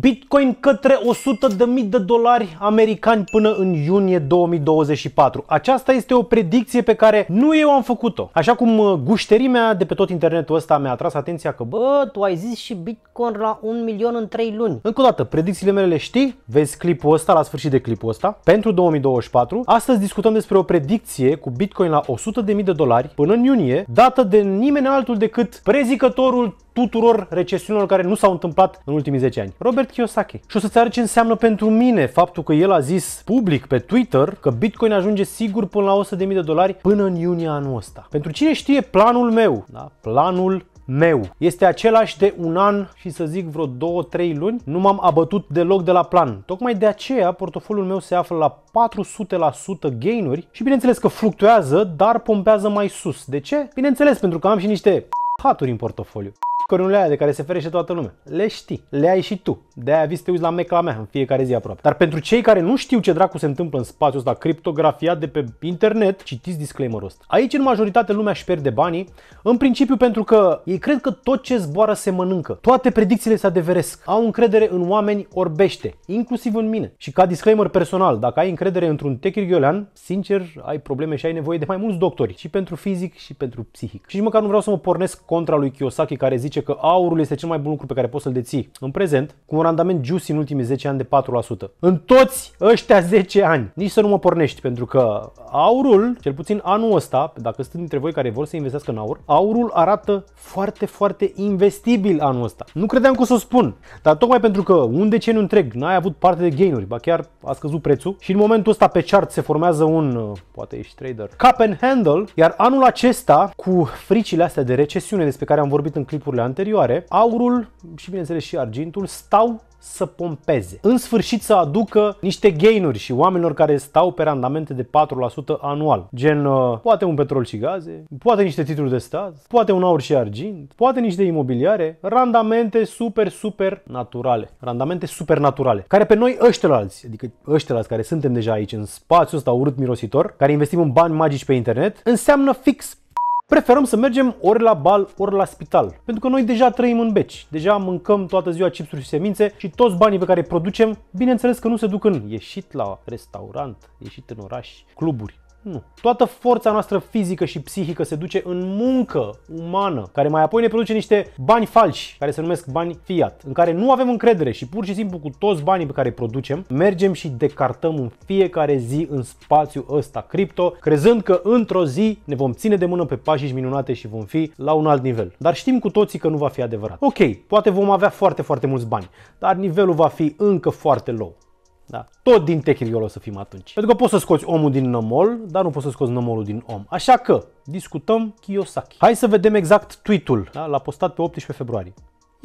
Bitcoin către 100.000 de dolari americani până în iunie 2024. Aceasta este o predicție pe care nu eu am făcut-o. Așa cum uh, gușterimea de pe tot internetul ăsta mi-a atras atenția că bă, tu ai zis și Bitcoin la 1 milion în 3 luni. Încă o dată, predicțiile mele le știi, vezi clipul ăsta la sfârșit de clipul ăsta, pentru 2024. Astăzi discutăm despre o predicție cu Bitcoin la 100.000 de dolari până în iunie, dată de nimeni altul decât prezicătorul tuturor recesiunilor care nu s-au întâmplat în ultimii 10 ani. Robert Kiyosaki. Și o să-ți arăt ce înseamnă pentru mine faptul că el a zis public pe Twitter că Bitcoin ajunge sigur până la 100.000 de dolari până în iunie anul ăsta. Pentru cine știe planul meu, da? planul meu. Este același de un an și să zic vreo 2-3 luni. Nu m-am abătut deloc de la plan. Tocmai de aceea portofoliul meu se află la 400% gainuri și bineînțeles că fluctuează, dar pompează mai sus. De ce? Bineînțeles pentru că am și niște haturi în portofoliu cărunile alea de care se ferește toată lumea. Le știi, le ai și tu. De-aia vii să te uiți la mecla mea în fiecare zi aproape. Dar pentru cei care nu știu ce dracu se întâmplă în spațiul ăsta criptografiat de pe internet, citiți disclaimerul ăsta. Aici în majoritate lumea își pierde banii, în principiu pentru că ei cred că tot ce zboară se mănâncă. Toate predicțiile se adeveresc. Au încredere în oameni orbește, inclusiv în mine. Și ca disclaimer personal, dacă ai încredere într-un techirgiolean, sincer, ai probleme și ai nevoie de mai mulți doctori, și pentru fizic și pentru psihic. Și nici măcar nu vreau să mă pornesc contra lui Kiyosaki care zice zice că aurul este cel mai bun lucru pe care poți să-l deții în prezent, cu un randament juicy în ultimii 10 ani de 4%. În toți ăștia 10 ani, nici să nu mă pornești, pentru că aurul, cel puțin anul ăsta, dacă sunt dintre voi care vor să investească în aur, aurul arată foarte, foarte investibil anul ăsta. Nu credeam că o să o spun, dar tocmai pentru că un deceniu întreg n-ai avut parte de gainuri, ba chiar a scăzut prețul și în momentul ăsta pe chart se formează un, uh, poate ești trader, cap and handle, iar anul acesta, cu fricile astea de recesiune despre care am vorbit în clipurile anterioare, aurul și bineînțeles și argintul stau să pompeze. În sfârșit să aducă niște gainuri și oamenilor care stau pe randamente de 4% anual, gen uh, poate un petrol și gaze, poate niște titluri de stat, poate un aur și argint, poate niște imobiliare, randamente super, super naturale, randamente super naturale, care pe noi alți, adică ăștilalți care suntem deja aici în spațiul ăsta urât mirositor, care investim în bani magici pe internet, înseamnă fix preferăm să mergem ori la bal, ori la spital. Pentru că noi deja trăim în beci, deja mâncăm toată ziua chipsuri și semințe și toți banii pe care îi producem, bineînțeles că nu se duc în ieșit la restaurant, ieșit în oraș, cluburi, nu. Toată forța noastră fizică și psihică se duce în muncă umană, care mai apoi ne produce niște bani falși, care se numesc bani fiat, în care nu avem încredere și pur și simplu cu toți banii pe care îi producem, mergem și decartăm în fiecare zi în spațiu ăsta cripto, crezând că într-o zi ne vom ține de mână pe pașii minunate și vom fi la un alt nivel. Dar știm cu toții că nu va fi adevărat. Ok, poate vom avea foarte, foarte mulți bani, dar nivelul va fi încă foarte low. Da. Tot din tehnicul o să fim atunci. Pentru că poți să scoți omul din nămol, dar nu poți să scoți nămolul din om. Așa că discutăm Kiyosaki. Hai să vedem exact tweet-ul. Da? L-a postat pe 18 februarie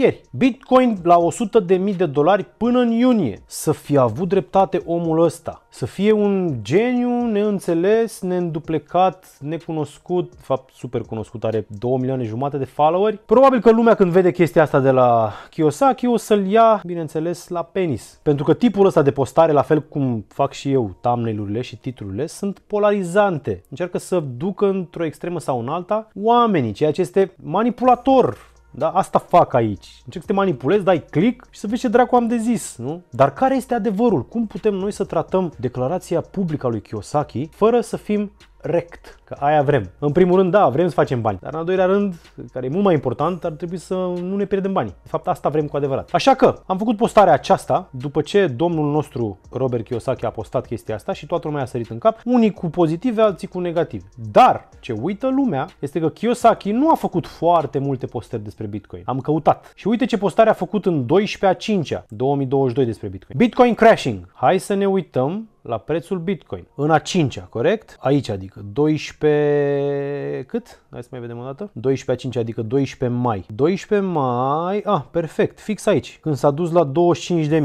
ieri. Bitcoin la 100.000 de, de dolari până în iunie. Să fi avut dreptate omul ăsta. Să fie un geniu neînțeles, neînduplecat, necunoscut, de fapt super cunoscut, are 2 milioane jumate de followeri. Probabil că lumea când vede chestia asta de la Kiyosaki o să-l ia, bineînțeles, la penis. Pentru că tipul ăsta de postare, la fel cum fac și eu thumbnail și titlurile, sunt polarizante. Încearcă să ducă într-o extremă sau în alta oamenii, ceea ce este manipulator da? Asta fac aici. Încerc să te manipulezi, dai click și să vezi ce dracu am de zis, nu? Dar care este adevărul? Cum putem noi să tratăm declarația publică a lui Kiyosaki fără să fim rect? Că aia vrem. În primul rând, da, vrem să facem bani. Dar în al doilea rând, care e mult mai important, ar trebui să nu ne pierdem banii. De fapt, asta vrem cu adevărat. Așa că am făcut postarea aceasta după ce domnul nostru Robert Kiyosaki a postat chestia asta și toată lumea a sărit în cap, unii cu pozitive, alții cu negative. Dar ce uită lumea este că Kiyosaki nu a făcut foarte multe postări despre Bitcoin. Am căutat. Și uite ce postare a făcut în 12 a 5 -a, 2022 despre Bitcoin. Bitcoin crashing. Hai să ne uităm la prețul Bitcoin. În a 5 -a, corect? Aici adică 12 12... cât? Hai să mai vedem o dată. 12 a 5, adică 12 mai. 12 mai... Ah, perfect, fix aici. Când s-a dus la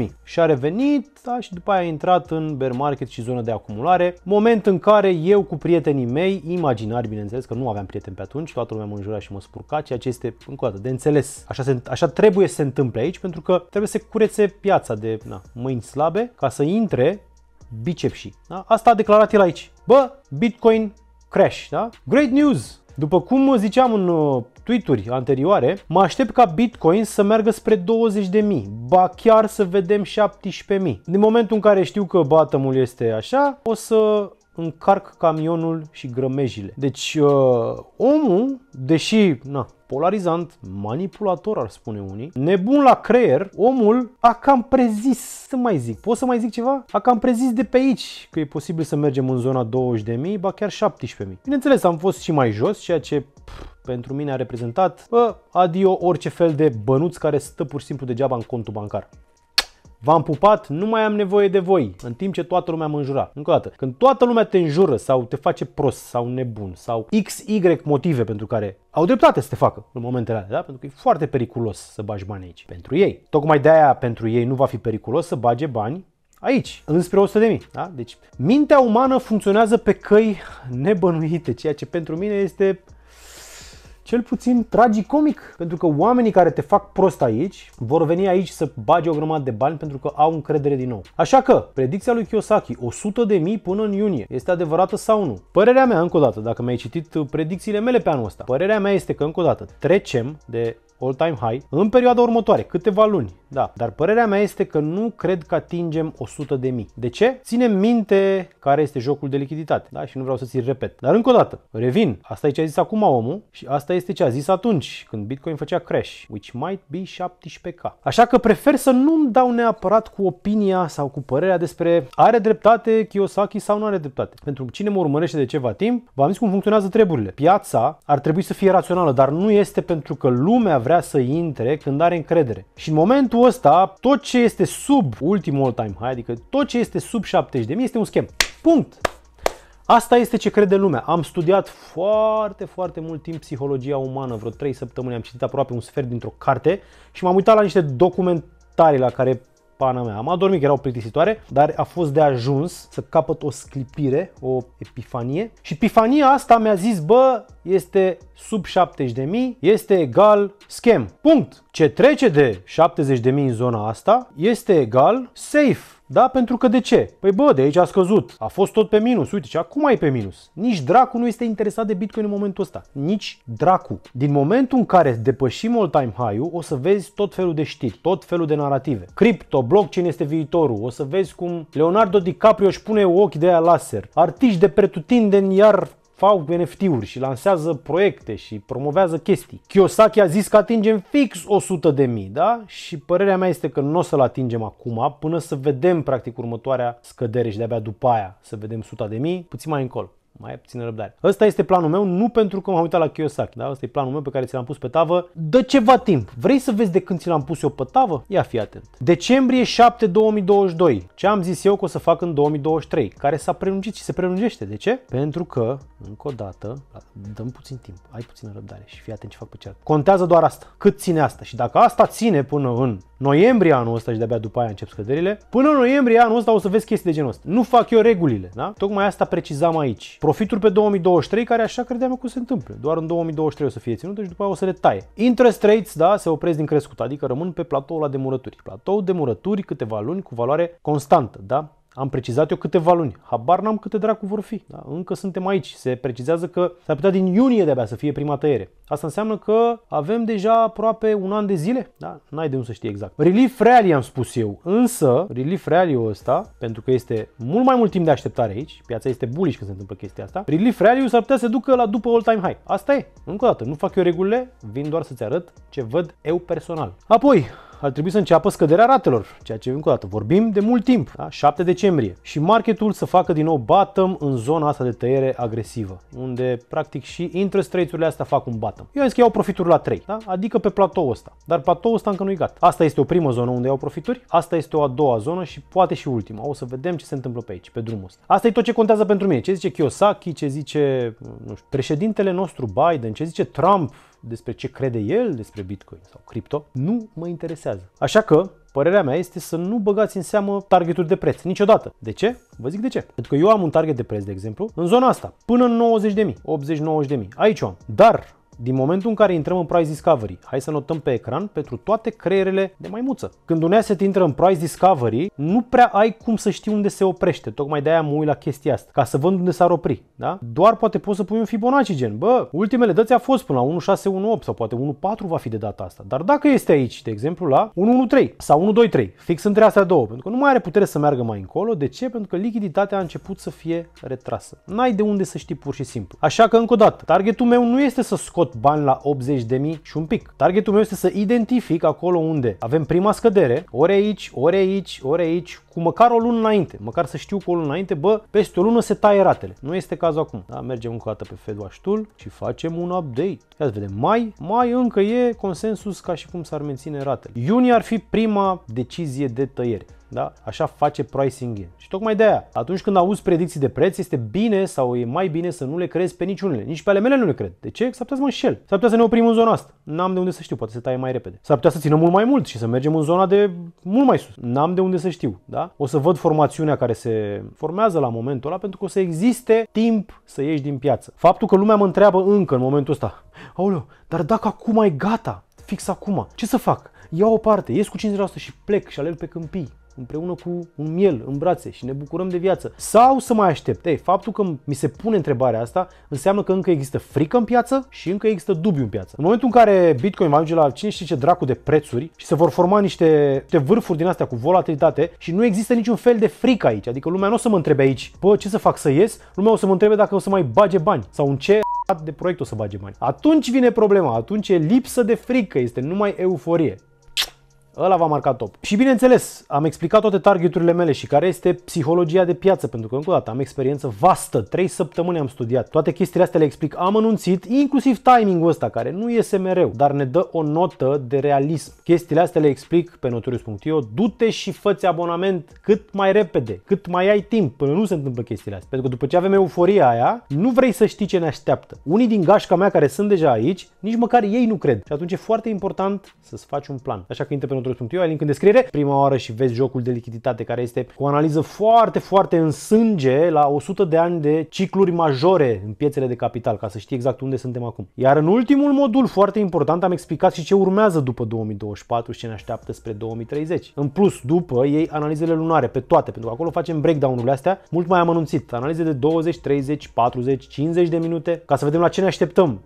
25.000 și a revenit da, și după aia a intrat în bear market și zona de acumulare. Moment în care eu cu prietenii mei, imaginari bineînțeles că nu aveam prieteni pe atunci, toată lumea mă înjura și mă spurca, ceea ce este încă o dată de înțeles. Așa, se, așa trebuie să se întâmple aici pentru că trebuie să curețe piața de na, mâini slabe ca să intre bicepsii. Da? Asta a declarat el aici. Bă, Bitcoin Crash, da? Great news! După cum ziceam în uh, tweet-uri anterioare, mă aștept ca Bitcoin să meargă spre 20.000, ba chiar să vedem 17.000. Din momentul în care știu că bottom este așa, o să încarc camionul și grămejile. Deci uh, omul, deși na, polarizant, manipulator ar spune unii, nebun la creier, omul a cam prezis, să mai zic, pot să mai zic ceva? A cam prezis de pe aici că e posibil să mergem în zona 20.000, ba chiar 17.000. Bineînțeles, am fost și mai jos, ceea ce pff, pentru mine a reprezentat bă, adio orice fel de bănuți care stă pur și simplu degeaba în contul bancar v-am pupat, nu mai am nevoie de voi, în timp ce toată lumea mă înjura. Încă o dată, când toată lumea te înjură sau te face prost sau nebun sau XY motive pentru care au dreptate să te facă în momentele alea, da? pentru că e foarte periculos să bagi bani aici pentru ei. Tocmai de aia pentru ei nu va fi periculos să bage bani aici, înspre 100 de mii. Da? Deci mintea umană funcționează pe căi nebănuite, ceea ce pentru mine este cel puțin tragicomic, pentru că oamenii care te fac prost aici vor veni aici să bage o grămadă de bani pentru că au încredere din nou. Așa că, predicția lui Kiyosaki, 100 de mii până în iunie, este adevărată sau nu? Părerea mea, încă o dată, dacă mi-ai citit predicțiile mele pe anul ăsta, părerea mea este că, încă o dată, trecem de all-time high, în perioada următoare, câteva luni, da. Dar părerea mea este că nu cred că atingem 100 de mii. De ce? Ținem minte care este jocul de lichiditate, da? Și nu vreau să ți repet. Dar încă o dată, revin, asta e ce a zis acum omul și asta este ce a zis atunci când Bitcoin făcea crash, which might be 17k. Așa că prefer să nu-mi dau neapărat cu opinia sau cu părerea despre are dreptate Kiyosaki sau nu are dreptate. Pentru cine mă urmărește de ceva timp, v-am zis cum funcționează treburile. Piața ar trebui să fie rațională, dar nu este pentru că lumea vrea să intre când are încredere. Și în momentul ăsta, tot ce este sub ultimul all-time high, adică tot ce este sub 70 de mii, este un schem. Punct! Asta este ce crede lumea. Am studiat foarte, foarte mult timp psihologia umană, vreo 3 săptămâni, am citit aproape un sfert dintr-o carte și m-am uitat la niște documentare la care pana mea. Am adormit, erau plictisitoare, dar a fost de ajuns să capăt o sclipire, o epifanie. Și epifania asta mi-a zis, bă, este sub 70.000, este egal schem. Punct. Ce trece de 70.000 în zona asta este egal safe. Da? Pentru că de ce? Păi bă, de aici a scăzut. A fost tot pe minus. Uite ce, acum e pe minus. Nici dracu nu este interesat de Bitcoin în momentul ăsta. Nici dracu. Din momentul în care depășim all-time high-ul, o să vezi tot felul de știri, tot felul de narrative. Crypto, blockchain este viitorul. O să vezi cum Leonardo DiCaprio își pune ochi de aia laser. Artiști de pretutindeni iar fac NFT-uri și lansează proiecte și promovează chestii. Kiyosaki a zis că atingem fix 100 de mii, da? Și părerea mea este că nu o să-l atingem acum, până să vedem practic următoarea scădere și de-abia după aia să vedem 100 de mii, puțin mai încolo mai puțin răbdare. Ăsta este planul meu, nu pentru că m-am uitat la Kiyosaki, da? Ăsta e planul meu pe care ți l-am pus pe tavă Dă ceva timp. Vrei să vezi de când ți l-am pus eu pe tavă? Ia fi atent. Decembrie 7 2022. Ce am zis eu că o să fac în 2023, care s-a prelungit și se prelungește. De ce? Pentru că, încă o dată, da, dăm puțin timp, ai puțină răbdare și fii atent ce fac pe cealaltă. Contează doar asta. Cât ține asta? Și dacă asta ține până în noiembrie anul ăsta și de-abia după aia încep scăderile, până în noiembrie anul ăsta o să vezi chestii de genul ăsta. Nu fac eu regulile, da? Tocmai asta precizam aici. Profitul pe 2023, care așa credeam că se întâmplă. Doar în 2023 o să fie ținută și deci după aia o să le taie. Interest rates, da, se opresc din crescut, adică rămân pe platou la murături, Platou de murături câteva luni cu valoare constantă, da? Am precizat eu câteva luni. Habar n-am câte dracu vor fi. Da? Încă suntem aici. Se precizează că s-ar putea din iunie de-abia să fie prima tăiere. Asta înseamnă că avem deja aproape un an de zile. Da? N-ai de unde să știi exact. Relief Rally am spus eu. Însă, Relief rally ăsta, pentru că este mult mai mult timp de așteptare aici, piața este bullish când se întâmplă chestia asta, Relief rally s-ar putea să ducă la după all-time high. Asta e. Încă o dată, nu fac eu regulile, vin doar să-ți arăt ce văd eu personal. Apoi, ar trebui să înceapă scăderea ratelor, ceea ce încă o dată vorbim de mult timp, da? 7 decembrie, și marketul să facă din nou bottom în zona asta de tăiere agresivă, unde practic și interest rate-urile astea fac un bottom. Eu am zis că iau profituri la 3, da? adică pe platou ăsta, dar platou ăsta încă nu e gata. Asta este o primă zonă unde iau profituri, asta este o a doua zonă și poate și ultima. O să vedem ce se întâmplă pe aici, pe drumul ăsta. Asta e tot ce contează pentru mine, ce zice Kiyosaki, ce zice nu știu, președintele nostru Biden, ce zice Trump, despre ce crede el despre Bitcoin sau cripto, nu mă interesează. Așa că Părerea mea este să nu băgați în seamă targeturi de preț niciodată. De ce? Vă zic de ce. Pentru că eu am un target de preț, de exemplu, în zona asta, până în 90.000, 80-90.000. Aici o am. Dar din momentul în care intrăm în Price Discovery, hai să notăm pe ecran pentru toate creierele de maimuță. Când un asset intră în Price Discovery, nu prea ai cum să știi unde se oprește. Tocmai de-aia mă uit la chestia asta, ca să văd unde s-ar opri. Da? Doar poate poți să pui un Fibonacci gen. Bă, ultimele dăți a fost până la 1618 sau poate 14 va fi de data asta. Dar dacă este aici, de exemplu, la 113 sau 123, fix între astea două, pentru că nu mai are putere să meargă mai încolo. De ce? Pentru că lichiditatea a început să fie retrasă. N-ai de unde să știi pur și simplu. Așa că, încă o dată, targetul meu nu este să scot scot bani la 80.000 și un pic. Targetul meu este să identific acolo unde avem prima scădere, ori aici, ori aici, ori aici, cu măcar o lună înainte, măcar să știu cu o lună înainte, bă, peste o lună se taie ratele. Nu este cazul acum. Da, mergem încă o dată pe FedWatch Tool și facem un update. Ia să vedem, mai, mai încă e consensus ca și cum s-ar menține ratele. Iunie ar fi prima decizie de tăiere. Da? Așa face pricing in. Și tocmai de aia, atunci când auzi predicții de preț, este bine sau e mai bine să nu le crezi pe niciunele. Nici pe ale mele nu le cred. De ce? S-ar putea să mă înșel. S-ar putea să ne oprim în zona asta. N-am de unde să știu, poate să taie mai repede. S-ar putea să țină mult mai mult și să mergem în zona de mult mai sus. N-am de unde să știu. Da? o să văd formațiunea care se formează la momentul ăla pentru că o să existe timp să ieși din piață. Faptul că lumea mă întreabă încă în momentul ăsta, aoleu, dar dacă acum e gata, fix acum, ce să fac? Iau o parte, ies cu 50% și plec și alerg pe câmpii împreună cu un miel în brațe și ne bucurăm de viață. Sau să mai aștept. Ei, faptul că mi se pune întrebarea asta înseamnă că încă există frică în piață și încă există dubiu în piață. În momentul în care Bitcoin va ajunge la cine știe ce dracu de prețuri și se vor forma niște, niște vârfuri din astea cu volatilitate și nu există niciun fel de frică aici. Adică lumea nu o să mă întrebe aici, bă, ce să fac să ies? Lumea o să mă întrebe dacă o să mai bage bani sau în ce de proiect o să bage bani. Atunci vine problema, atunci e lipsă de frică, este numai euforie. Ăla va marca top. Și bineînțeles, am explicat toate targeturile mele și care este psihologia de piață, pentru că încă o dată am experiență vastă, 3 săptămâni am studiat. Toate chestiile astea le explic am anunțit, inclusiv timingul ăsta, care nu iese mereu, dar ne dă o notă de realism. Chestiile astea le explic pe notorius.io, du-te și făți abonament cât mai repede, cât mai ai timp, până nu se întâmplă chestiile astea. Pentru că după ce avem euforia aia, nu vrei să știi ce ne așteaptă. Unii din gașca mea care sunt deja aici, nici măcar ei nu cred. Și atunci e foarte important să-ți faci un plan. Așa că intră pe control.io, ai link în descriere, prima oară și vezi jocul de lichiditate care este cu o analiză foarte, foarte în sânge la 100 de ani de cicluri majore în piețele de capital, ca să știi exact unde suntem acum. Iar în ultimul modul, foarte important, am explicat și ce urmează după 2024 și ce ne așteaptă spre 2030. În plus, după ei analizele lunare pe toate, pentru că acolo facem breakdown-urile astea mult mai amănunțit, analize de 20, 30, 40, 50 de minute, ca să vedem la ce ne așteptăm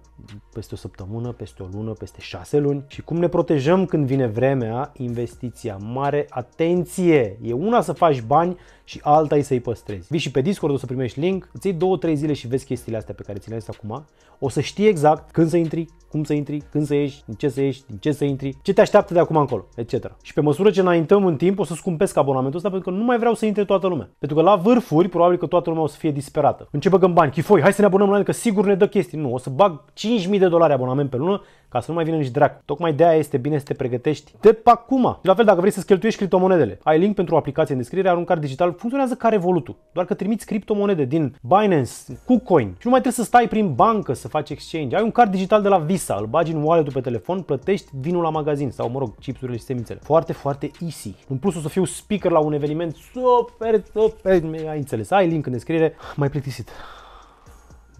peste o săptămână, peste o lună, peste șase luni și cum ne protejăm când vine vremea, investiția mare, atenție, e una să faci bani și alta e să-i păstrezi. Vii și pe Discord, o să primești link, îți iei două, trei zile și vezi chestiile astea pe care ți le ai acum. O să știi exact când să intri, cum să intri, când să ieși, din ce să ieși, din ce să intri, ce te așteaptă de acum încolo, etc. Și pe măsură ce înaintăm în timp, o să scumpesc abonamentul ăsta pentru că nu mai vreau să intre toată lumea. Pentru că la vârfuri, probabil că toată lumea o să fie disperată. Începe băgăm bani, chifoi, hai să ne abonăm la el, că sigur ne dă chestii. Nu, o să bag 5.000 de dolari abonament pe lună ca să nu mai vină nici drac. Tocmai de aia este bine să te pregătești de pe acum. La fel, dacă vrei să cheltuiești criptomonedele, ai link pentru o aplicație în descriere, card digital, funcționează ca Revolutul. doar că trimiți criptomonede din Binance, KuCoin și nu mai trebuie să stai prin bancă să faci exchange. Ai un card digital de la Visa, îl bagi în wallet pe telefon, plătești vinul la magazin sau, mă rog, chipsurile și semințele. Foarte, foarte easy. În plus o să fiu speaker la un eveniment super, super, ai înțeles. Ai link în descriere. Mai plictisit.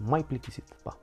Mai plictisit. Pa.